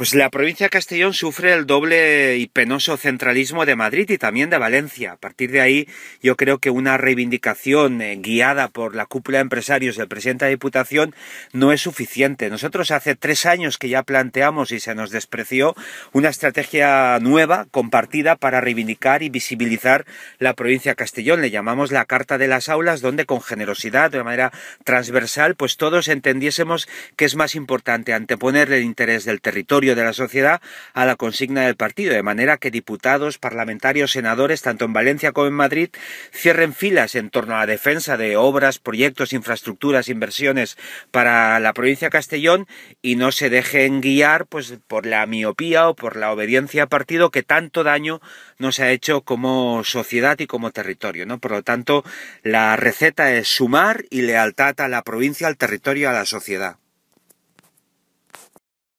Pues la provincia de Castellón sufre el doble y penoso centralismo de Madrid y también de Valencia. A partir de ahí, yo creo que una reivindicación eh, guiada por la cúpula de empresarios del presidente de Diputación no es suficiente. Nosotros hace tres años que ya planteamos y se nos despreció una estrategia nueva, compartida, para reivindicar y visibilizar la provincia de Castellón. Le llamamos la Carta de las Aulas, donde con generosidad, de manera transversal, pues todos entendiésemos que es más importante anteponer el interés del territorio de la sociedad a la consigna del partido, de manera que diputados, parlamentarios, senadores, tanto en Valencia como en Madrid, cierren filas en torno a la defensa de obras, proyectos, infraestructuras, inversiones para la provincia de Castellón y no se dejen guiar pues por la miopía o por la obediencia a partido que tanto daño nos ha hecho como sociedad y como territorio, ¿no? Por lo tanto, la receta es sumar y lealtad a la provincia, al territorio, a la sociedad.